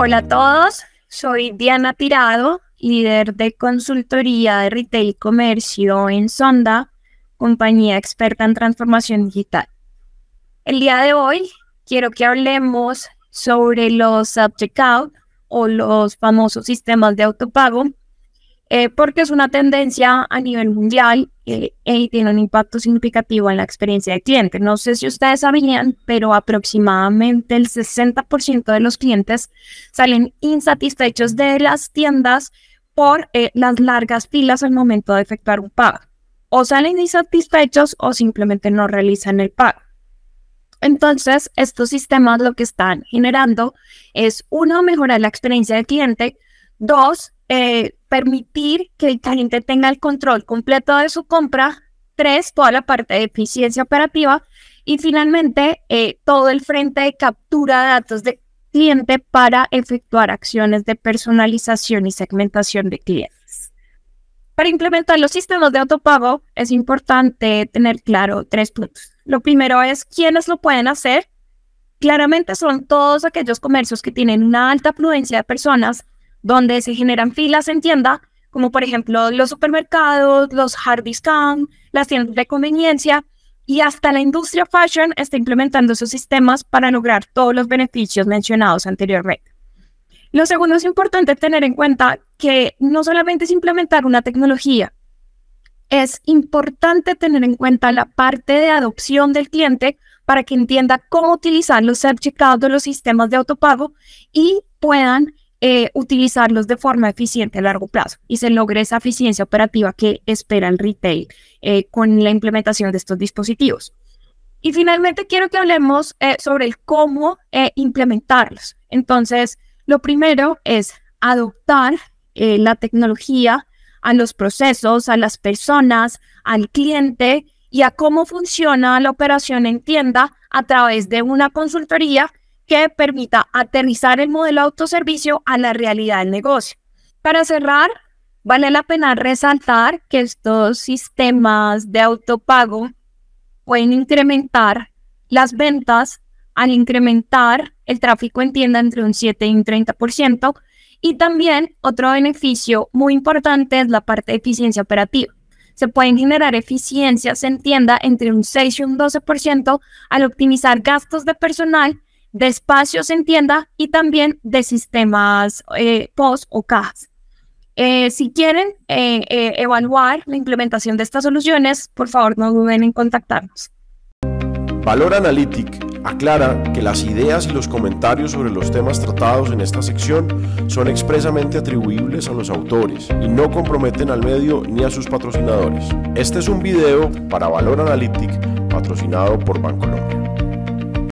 Hola a todos, soy Diana Tirado, líder de consultoría de retail comercio en Sonda, compañía experta en transformación digital. El día de hoy quiero que hablemos sobre los Subcheckout o los famosos sistemas de autopago eh, porque es una tendencia a nivel mundial eh, y tiene un impacto significativo en la experiencia del cliente. No sé si ustedes sabían, pero aproximadamente el 60% de los clientes salen insatisfechos de las tiendas por eh, las largas filas al momento de efectuar un pago. O salen insatisfechos o simplemente no realizan el pago. Entonces, estos sistemas lo que están generando es, uno, mejorar la experiencia del cliente, dos, eh, permitir que el cliente tenga el control completo de su compra. Tres, toda la parte de eficiencia operativa. Y finalmente, eh, todo el frente de captura de datos de cliente para efectuar acciones de personalización y segmentación de clientes. Para implementar los sistemas de autopago es importante tener claro tres puntos. Lo primero es quiénes lo pueden hacer. Claramente son todos aquellos comercios que tienen una alta prudencia de personas donde se generan filas en tienda, como por ejemplo los supermercados, los hard discount, las tiendas de conveniencia y hasta la industria fashion está implementando sus sistemas para lograr todos los beneficios mencionados anteriormente. Lo segundo es importante tener en cuenta que no solamente es implementar una tecnología, es importante tener en cuenta la parte de adopción del cliente para que entienda cómo utilizar los self-checkouts de los sistemas de autopago y puedan eh, utilizarlos de forma eficiente a largo plazo y se logre esa eficiencia operativa que espera el retail eh, con la implementación de estos dispositivos. Y finalmente quiero que hablemos eh, sobre el cómo implementarlos. Entonces, lo primero es adoptar la tecnología a los procesos, a las personas, al cliente y a cómo funciona la operación en tienda a través de una consultoría que permita aterrizar el modelo autoservicio a la realidad del negocio. Para cerrar, vale la pena resaltar que estos sistemas de autopago pueden incrementar las ventas al incrementar el tráfico en tienda entre un 7 y un 30%. Y también otro beneficio muy importante es la parte de eficiencia operativa. Se pueden generar eficiencias en tienda entre un 6 y un 12% al optimizar gastos de personal de espacios en tienda y también de sistemas eh, POS o cajas. Eh, si quieren eh, evaluar la implementación de estas soluciones, por favor no duden en contactarnos. Valor Analytic aclara que las ideas y los comentarios sobre los temas tratados en esta sección son expresamente atribuibles a los autores y no comprometen al medio ni a sus patrocinadores. Este es un video para Valor Analytic patrocinado por Bancolombia.